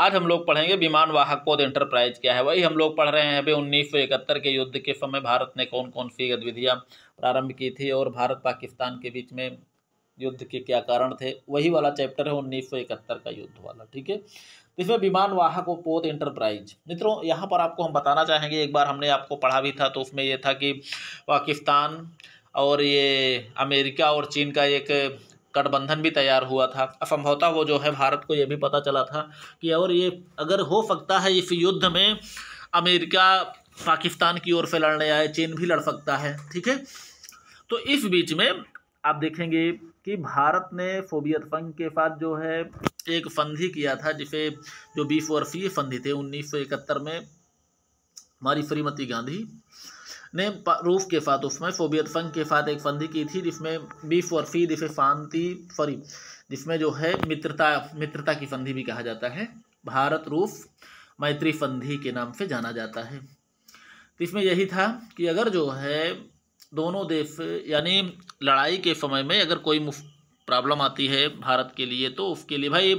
आज हम लोग पढ़ेंगे विमान वाहक पौध एंटरप्राइज क्या है वही हम लोग पढ़ रहे हैं अभी उन्नीस के युद्ध के समय भारत ने कौन कौन सी गतिविधियाँ प्रारंभ की थी और भारत पाकिस्तान के बीच में युद्ध के क्या कारण थे वही वाला चैप्टर है उन्नीस का युद्ध वाला ठीक है तो इसमें विमान वाहक और पोत इंटरप्राइज मित्रों यहाँ पर आपको हम बताना चाहेंगे एक बार हमने आपको पढ़ा भी था तो उसमें यह था कि पाकिस्तान और ये अमेरिका और चीन का एक गठबंधन भी तैयार हुआ था असंभवता वो जो है भारत को ये भी पता चला था कि और ये अगर हो सकता है इस युद्ध में अमेरिका पाकिस्तान की ओर से लड़ने आए चीन भी लड़ सकता है ठीक है तो इस बीच में आप देखेंगे कि भारत ने सोवियत संघ के साथ जो है एक संधि किया था जिसे जो बीस वर्षीय संधि थे उन्नीस में हमारी श्रीमती गांधी ने रूफ के साथ उसमें सोवियत संघ के साथ एक संधि की थी जिसमें बीफ और फी जिसे शांति सॉरी जिसमें जो है मित्रता मित्रता की संधि भी कहा जाता है भारत रूफ़ मैत्री संधि के नाम से जाना जाता है तो इसमें यही था कि अगर जो है दोनों देश यानी लड़ाई के समय में अगर कोई प्रॉब्लम आती है भारत के लिए तो उसके लिए भाई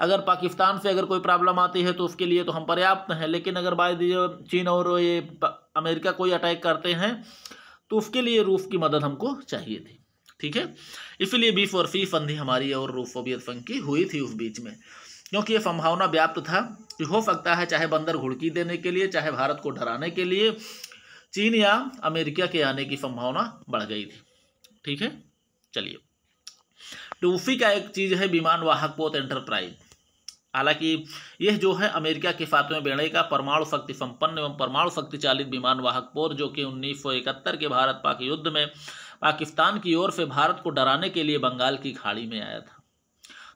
अगर पाकिस्तान से अगर कोई प्रॉब्लम आती है तो उसके लिए तो हम पर्याप्त हैं लेकिन अगर बाई चीन और ये अमेरिका कोई अटैक करते हैं तो उसके लिए रूफ की मदद हमको चाहिए थी ठीक है इसीलिए बीफ और फी फंधी हमारी और रूफ और फंग की हुई थी उस बीच में क्योंकि ये संभावना व्याप्त था कि हो सकता है चाहे बंदर घुड़की देने के लिए चाहे भारत को डराने के लिए चीन या अमेरिका के आने की संभावना बढ़ गई थी ठीक है चलिए टूफी का एक चीज़ है विमान वाहक पोत एंटरप्राइज हालांकि यह जो है अमेरिका के फातवे बेड़े का परमाणु शक्ति संपन्न एवं परमाणु शक्ति चालित विमान वाहक पोर जो कि इकहत्तर के भारत पाक युद्ध में पाकिस्तान की ओर से भारत को डराने के लिए बंगाल की खाड़ी में आया था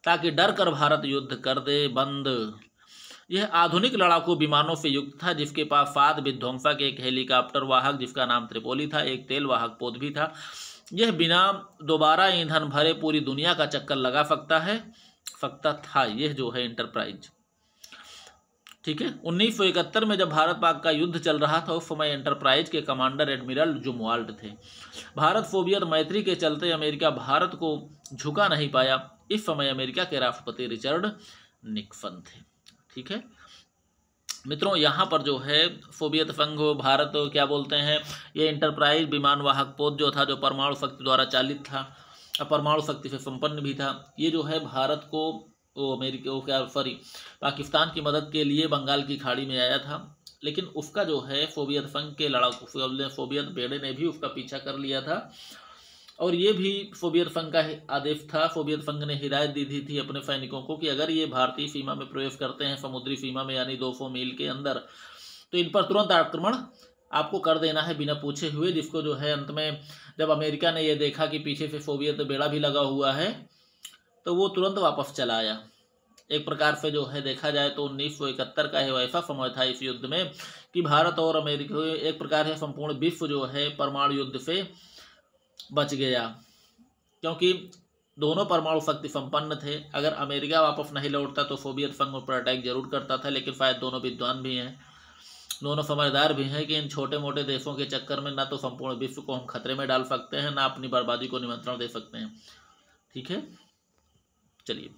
ताकि डर कर भारत युद्ध कर दे बंद यह आधुनिक लड़ाकू विमानों से युक्त था जिसके पास फाद विध्वंसक एक हेलीकॉप्टर वाहक जिसका नाम त्रिपोली था एक तेल वाहक पोत भी था यह बिना दोबारा ईंधन भरे पूरी दुनिया का चक्कर लगा सकता है सकता था यह जो है इंटरप्राइज ठीक है उन्नीस में जब भारत पाक का युद्ध चल रहा था उस समय एंटरप्राइज के कमांडर एडमिरल जुमवाल्ट थे भारत फोबियर मैत्री के चलते अमेरिका भारत को झुका नहीं पाया इस समय अमेरिका के राष्ट्रपति रिचर्ड निकसन थे ठीक है मित्रों यहाँ पर जो है सोवियत संघ भारत क्या बोलते हैं ये इंटरप्राइज विमानवाहक पोत जो था जो परमाणु शक्ति द्वारा चालित था परमाणु शक्ति से संपन्न भी था ये जो है भारत को ओ अमेरिका ओ क्या सॉरी पाकिस्तान की मदद के लिए बंगाल की खाड़ी में आया था लेकिन उसका जो है सोवियत संघ के लड़ाकू सोवियत बेड़े ने भी उसका पीछा कर लिया था और ये भी सोवियत संघ का आदेश था सोवियत संघ ने हिदायत दी थी, थी अपने सैनिकों को कि अगर ये भारतीय सीमा में प्रवेश करते हैं समुद्री सीमा में यानी दो मील के अंदर तो इन पर तुरंत आक्रमण आपको कर देना है बिना पूछे हुए जिसको जो है अंत में जब अमेरिका ने यह देखा कि पीछे से सोवियत तो बेड़ा भी लगा हुआ है तो वो तुरंत वापस चला आया एक प्रकार से जो है देखा जाए तो उन्नीस सौ इकहत्तर का है ऐसा समय था इस युद्ध में कि भारत और अमेरिका एक प्रकार से संपूर्ण विश्व जो है परमाणु युद्ध से बच गया क्योंकि दोनों परमाणु शक्ति संपन्न थे अगर अमेरिका वापस नहीं लौटता तो सोवियत संघ पर अटैक जरूर करता था लेकिन शायद दोनों विद्वान भी हैं दोनों समझदार भी हैं कि इन छोटे मोटे देशों के चक्कर में ना तो संपूर्ण विश्व को हम खतरे में डाल सकते हैं ना अपनी बर्बादी को निमंत्रण दे सकते हैं ठीक है चलिए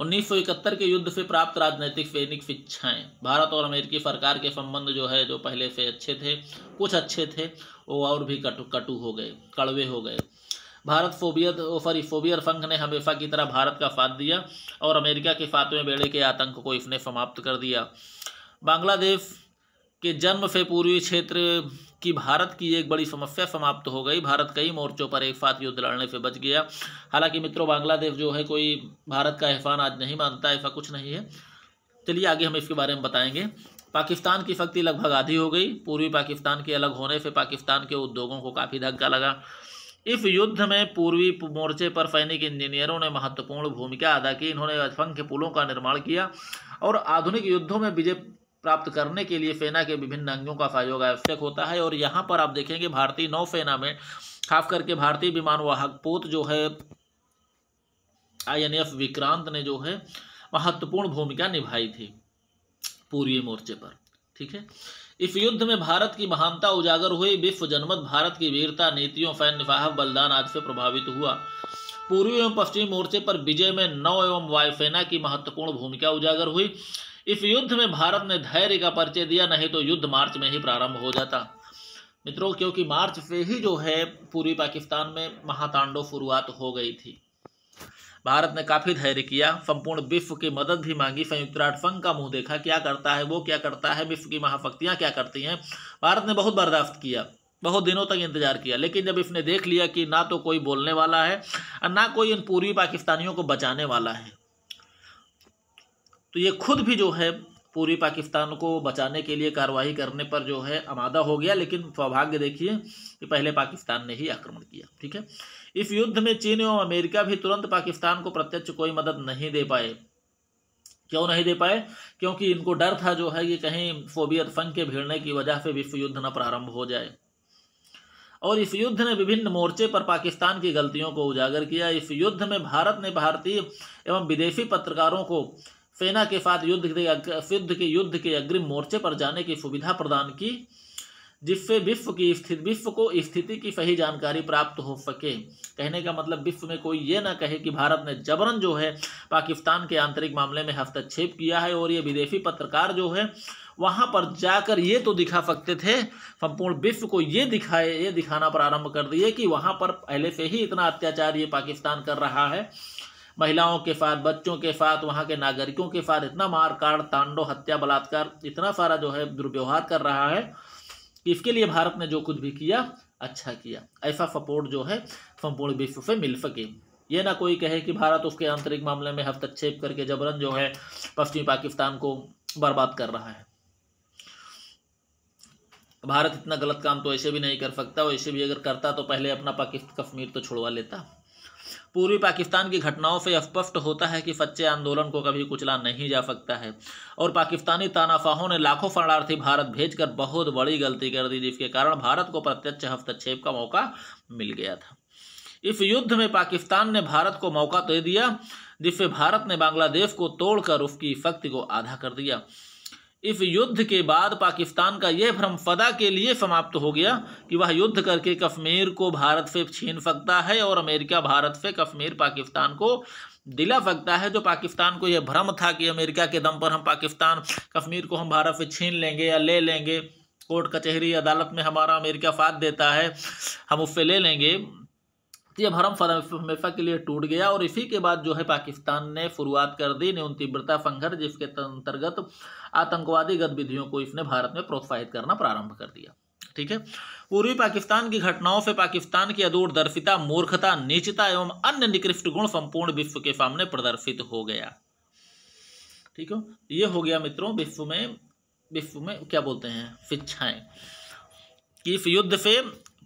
1971 के युद्ध से प्राप्त राजनीतिक सैनिक शिक्षाएं भारत और अमेरिकी सरकार के संबंध जो है जो पहले से अच्छे थे कुछ अच्छे थे वो और भी कटु कटु हो गए कड़वे हो गए भारत फोबियत सॉरी फोबियर संघ ने हमेशा की तरह भारत का साथ दिया और अमेरिका के सातवें बेड़े के आतंक को इसने समाप्त कर दिया बांग्लादेश के जन्म से पूर्वी क्षेत्र की भारत की एक बड़ी समस्या समाप्त हो गई भारत कई मोर्चों पर एक साथ युद्ध लड़ने से बच गया हालांकि मित्रों बांग्लादेश जो है कोई भारत का एहसान आज नहीं मानता ऐसा कुछ नहीं है चलिए आगे हम इसके बारे में बताएंगे पाकिस्तान की शक्ति लगभग आधी हो गई पूर्वी पाकिस्तान के अलग होने से पाकिस्तान के उद्योगों को काफ़ी धक्का लगा इस युद्ध में पूर्वी मोर्चे पर सैनिक इंजीनियरों ने महत्वपूर्ण भूमिका अदा की इन्होंने असंख्य पुलों का निर्माण किया और आधुनिक युद्धों में विजय प्राप्त करने के लिए सेना के विभिन्न अंगों का सहयोग आवश्यक होता है और यहाँ पर आप देखेंगे भारतीय नौसेना में खास करके भारतीय विमान वाहक पोत जो है आई विक्रांत ने जो है महत्वपूर्ण भूमिका निभाई थी पूर्वी मोर्चे पर ठीक है इस युद्ध में भारत की महानता उजागर हुई विश्व जनमत भारत की वीरता नीतियों फैन बलिदान आदि से प्रभावित हुआ पूर्वी एवं पश्चिमी मोर्चे पर विजय में नौ एवं वायुसेना की महत्वपूर्ण भूमिका उजागर हुई इस युद्ध में भारत ने धैर्य का परिचय दिया नहीं तो युद्ध मार्च में ही प्रारंभ हो जाता मित्रों क्योंकि मार्च से ही जो है पूर्वी पाकिस्तान में महातांडव शुरुआत हो गई थी भारत ने काफ़ी धैर्य किया संपूर्ण विश्व की मदद भी मांगी संयुक्त राष्ट्र संघ का मुंह देखा क्या करता है वो क्या करता है विश्व की महाशक्तियाँ क्या करती हैं भारत ने बहुत बर्दाश्त किया बहुत दिनों तक इंतजार किया लेकिन जब इसने देख लिया कि ना तो कोई बोलने वाला है और ना कोई इन पूर्वी पाकिस्तानियों को बचाने वाला है तो ये खुद भी जो है पूरी पाकिस्तान को बचाने के लिए कार्रवाई करने पर जो है आमादा हो गया लेकिन सौभाग्य देखिए कि पहले पाकिस्तान ने ही आक्रमण किया ठीक है इस युद्ध में चीन एवं अमेरिका भी तुरंत पाकिस्तान को प्रत्यक्ष कोई मदद नहीं दे पाए क्यों नहीं दे पाए क्योंकि इनको डर था जो है कि कहीं सोवियत संघ के भिड़ने की वजह से विश्व युद्ध न प्रारंभ हो जाए और इस युद्ध ने विभिन्न मोर्चे पर पाकिस्तान की गलतियों को उजागर किया इस युद्ध में भारत ने भारतीय एवं विदेशी पत्रकारों को सेना के साथ युद्ध के युद्ध के युद्ध के अग्रिम मोर्चे पर जाने की सुविधा प्रदान की जिससे विश्व की स्थिति विश्व को स्थिति की सही जानकारी प्राप्त हो सके कहने का मतलब विश्व में कोई ये ना कहे कि भारत ने जबरन जो है पाकिस्तान के आंतरिक मामले में हस्तक्षेप किया है और ये विदेशी पत्रकार जो है वहाँ पर जाकर ये तो दिखा सकते थे संपूर्ण विश्व को ये दिखाए ये दिखाना प्रारंभ कर दिए कि वहाँ पर पहले से ही इतना अत्याचार ये पाकिस्तान कर रहा है महिलाओं के साथ बच्चों के साथ वहाँ के नागरिकों के साथ इतना मार काट तांडो हत्या बलात्कार इतना सारा जो है दुर्व्यवहार कर रहा है कि इसके लिए भारत ने जो कुछ भी किया अच्छा किया ऐसा सपोर्ट जो है संपूर्ण विश्व से मिल सके ये ना कोई कहे कि भारत उसके आंतरिक मामले में हस्तक्षेप करके जबरन जो है पश्चिमी पाकिस्तान को बर्बाद कर रहा है भारत इतना गलत काम तो ऐसे भी नहीं कर सकता और ऐसे भी अगर करता तो पहले अपना पाकिस्तान कश्मीर तो छुड़वा लेता पूर्वी पाकिस्तान की घटनाओं से स्पष्ट होता है कि सच्चे आंदोलन को कभी कुचला नहीं जा सकता है और पाकिस्तानी तानाफाहों ने लाखों शरणार्थी भारत भेजकर बहुत बड़ी गलती कर दी जिसके कारण भारत को प्रत्यक्ष हस्तक्षेप का मौका मिल गया था इस युद्ध में पाकिस्तान ने भारत को मौका दे दिया जिससे भारत ने बांग्लादेश को तोड़कर उसकी शक्ति को आधा कर दिया इस युद्ध के बाद पाकिस्तान का यह भ्रम फदा के लिए समाप्त हो गया कि वह युद्ध करके कश्मीर को भारत से छीन सकता है और अमेरिका भारत से कश्मीर पाकिस्तान को दिला सकता है जो पाकिस्तान को यह भ्रम था कि अमेरिका के दम पर हम पाकिस्तान कश्मीर को हम भारत से छीन लेंगे या ले लेंगे कोर्ट कचहरी अदालत में हमारा अमेरिका साथ देता है हम उससे ले लेंगे तो ये भरम हमेशा के लिए टूट गया और इसी के बाद जो है पाकिस्तान ने शुरुआत कर दी न्यून तीव्रता संघर्ष जिसके अंतर्गत आतंकवादी गतिविधियों को इसने भारत में प्रोत्साहित करना प्रारंभ कर दिया ठीक है पूर्वी पाकिस्तान की घटनाओं से पाकिस्तान की अदूरदर्शिता मूर्खता नीचता एवं अन्य निकृष्ट गुण संपूर्ण विश्व के सामने प्रदर्शित हो गया ठीक है ये हो गया मित्रों विश्व में विश्व में क्या बोलते हैं शिक्षाएं कि इस युद्ध से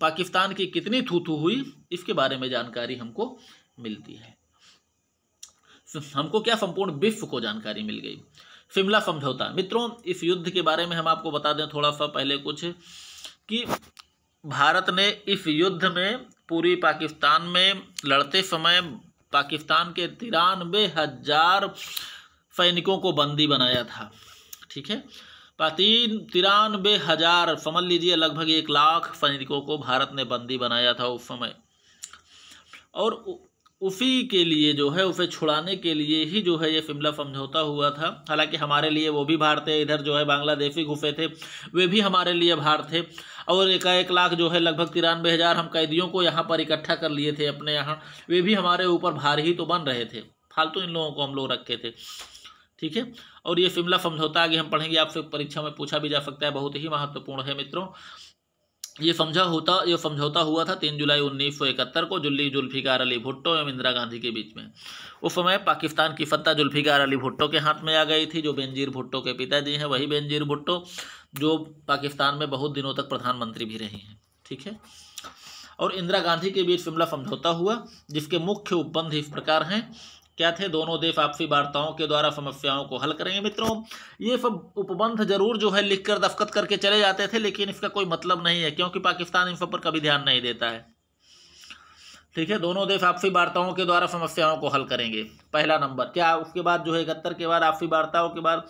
पाकिस्तान की कितनी थूथू हुई इसके बारे में जानकारी हमको मिलती है हमको क्या संपूर्ण विश्व को जानकारी मिल गई शिमला समझौता मित्रों इस युद्ध के बारे में हम आपको बता दें थोड़ा सा पहले कुछ कि भारत ने इस युद्ध में पूरी पाकिस्तान में लड़ते समय पाकिस्तान के तिरानवे हजार सैनिकों को बंदी बनाया था ठीक है तीन तिरानबे हज़ार समझ लीजिए लगभग एक लाख सैनिकों को भारत ने बंदी बनाया था उस समय और उसी के लिए जो है उसे छुड़ाने के लिए ही जो है ये शिमला समझौता हुआ था हालांकि हमारे लिए वो भी भारतीय इधर जो है बांग्लादेशी घुसे थे वे भी हमारे लिए भार थे और एक एक लाख जो है लगभग तिरानबे हज़ार हम कैदियों को यहाँ पर इकट्ठा कर लिए थे अपने यहाँ वे भी हमारे ऊपर भार ही तो बन रहे थे फालतू तो इन लोगों को हम लोग रखे थे ठीक है और ये शिमला समझौता आगे हम पढ़ेंगे आपसे परीक्षा में पूछा भी जा सकता है बहुत ही महत्वपूर्ण है मित्रों ये समझा होता ये समझौता हुआ था तीन जुलाई इकहत्तर को जुल्ली जुल्फिकार अली भुट्टो एवं इंदिरा गांधी के बीच में उस समय पाकिस्तान की सत्ता जुल्फिकार अली भुट्टो के हाथ में आ गई थी जो बेंजीर भुट्टो के पिताजी हैं वही बेंजीर भुट्टो जो पाकिस्तान में बहुत दिनों तक प्रधानमंत्री भी रही हैं ठीक है और इंदिरा गांधी के बीच शिमला समझौता हुआ जिसके मुख्य उपबंध इस प्रकार हैं क्या थे दोनों देश आपसी वार्ताओं के द्वारा समस्याओं को हल करेंगे मित्रों ये सब उपबंध जरूर जो है लिखकर दफ्त करके चले जाते थे लेकिन इसका कोई मतलब नहीं है क्योंकि पाकिस्तान इन सब पर कभी ध्यान नहीं देता है ठीक है दोनों देश आपसी वार्ताओं के द्वारा समस्याओं को हल करेंगे पहला नंबर क्या उसके बाद जो है इकहत्तर के बाद आपसी वार्ताओं के बाद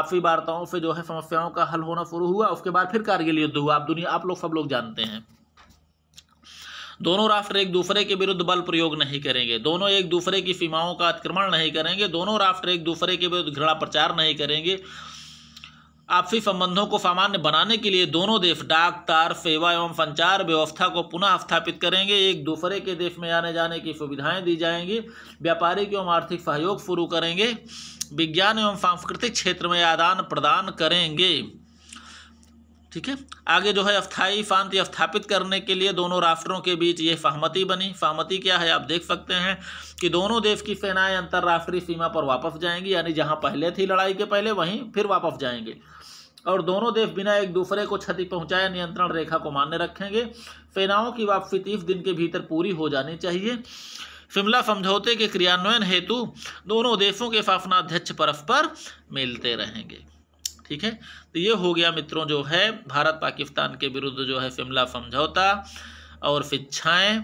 आपसी वार्ताओं से जो है समस्याओं का हल होना शुरू हुआ उसके बाद फिर कारगिल युद्ध हुआ आप दुनिया आप लोग सब लोग जानते हैं दोनों राष्ट्र एक दूसरे के विरुद्ध बल प्रयोग नहीं करेंगे दोनों एक दूसरे की सीमाओं का अतिक्रमण नहीं करेंगे दोनों राष्ट्र एक दूसरे के विरुद्ध घृणा प्रचार नहीं करेंगे आपसी संबंधों को सामान्य बनाने के लिए दोनों देश डाक तार सेवा एवं संचार व्यवस्था को पुनः स्थापित करेंगे एक दूसरे के देश में आने जाने की सुविधाएं दी जाएंगी व्यापारिक एवं आर्थिक सहयोग शुरू करेंगे विज्ञान एवं सांस्कृतिक क्षेत्र में आदान प्रदान करेंगे ठीक है आगे जो है अफ्थाई शांति स्थापित करने के लिए दोनों राष्ट्रों के बीच ये सहमति बनी सहमति क्या है आप देख सकते हैं कि दोनों देश की सेनाएं अंतर्राष्ट्रीय सीमा पर वापस जाएंगी यानी जहां पहले थी लड़ाई के पहले वहीं फिर वापस जाएंगे और दोनों देश बिना एक दूसरे को क्षति पहुँचाए नियंत्रण रेखा को मान्य रखेंगे सेनाओं की वापसी तीस दिन के भीतर पूरी हो जानी चाहिए शिमला समझौते के क्रियान्वयन हेतु दोनों देशों के शासनाध्यक्ष परस्पर मिलते रहेंगे ठीक है तो ये हो गया मित्रों जो है भारत पाकिस्तान के विरुद्ध जो है शिमला समझौता और शिक्षाएँ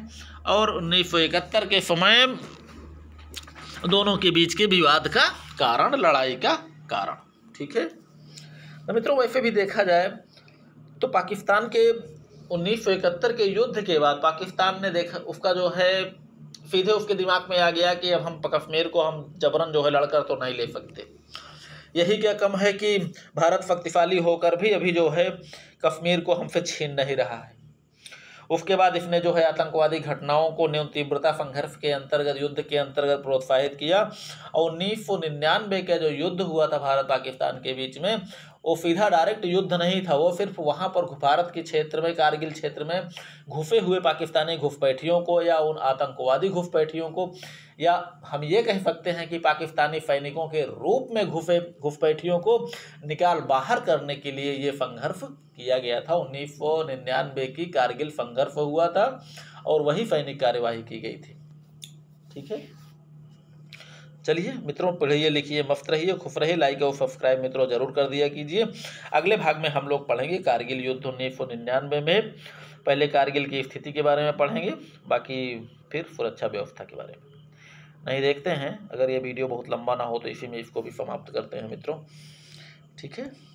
और उन्नीस के समय दोनों के बीच के विवाद का कारण लड़ाई का कारण ठीक है तो मित्रों वैसे भी देखा जाए तो पाकिस्तान के इकहत्तर के युद्ध के बाद पाकिस्तान ने देखा उसका जो है सीधे उसके दिमाग में आ गया कि अब हम कश्मीर को हम जबरन जो है लड़कर तो नहीं ले सकते यही क्या कम है कि भारत फक्तिफाली होकर भी अभी जो है कश्मीर को हमसे छीन नहीं रहा है उसके बाद इसने जो है आतंकवादी घटनाओं को न्यून तीव्रता संघर्ष के अंतर्गत युद्ध के अंतर्गत प्रोत्साहित किया और उन्नीस सौ निन्यानवे का जो युद्ध हुआ था भारत पाकिस्तान के बीच में वो सीधा डायरेक्ट युद्ध नहीं था वो सिर्फ वहाँ पर भारत के क्षेत्र में कारगिल क्षेत्र में घुसे हुए पाकिस्तानी घुसपैठियों को या उन आतंकवादी घुसपैठियों को या हम ये कह सकते हैं कि पाकिस्तानी सैनिकों के रूप में घुसे घुसपैठियों को निकाल बाहर करने के लिए ये संघर्ष किया गया था उन्नीस सौ निन्यानवे की कारगिल संघर्ष हुआ था और वही सैनिक कार्यवाही की गई थी ठीक है चलिए मित्रों पढ़िए लिखिए मफ्त रहिए खुफ रहिए लाइक और सब्सक्राइब मित्रों जरूर कर दिया कीजिए अगले भाग में हम लोग पढ़ेंगे कारगिल युद्ध उन्नीस सौ निन्यानवे में पहले कारगिल की स्थिति के बारे में पढ़ेंगे बाकी फिर सुरक्षा व्यवस्था के बारे में नहीं देखते हैं अगर ये वीडियो बहुत लंबा ना हो तो इसी में इसको भी समाप्त करते हैं मित्रों ठीक है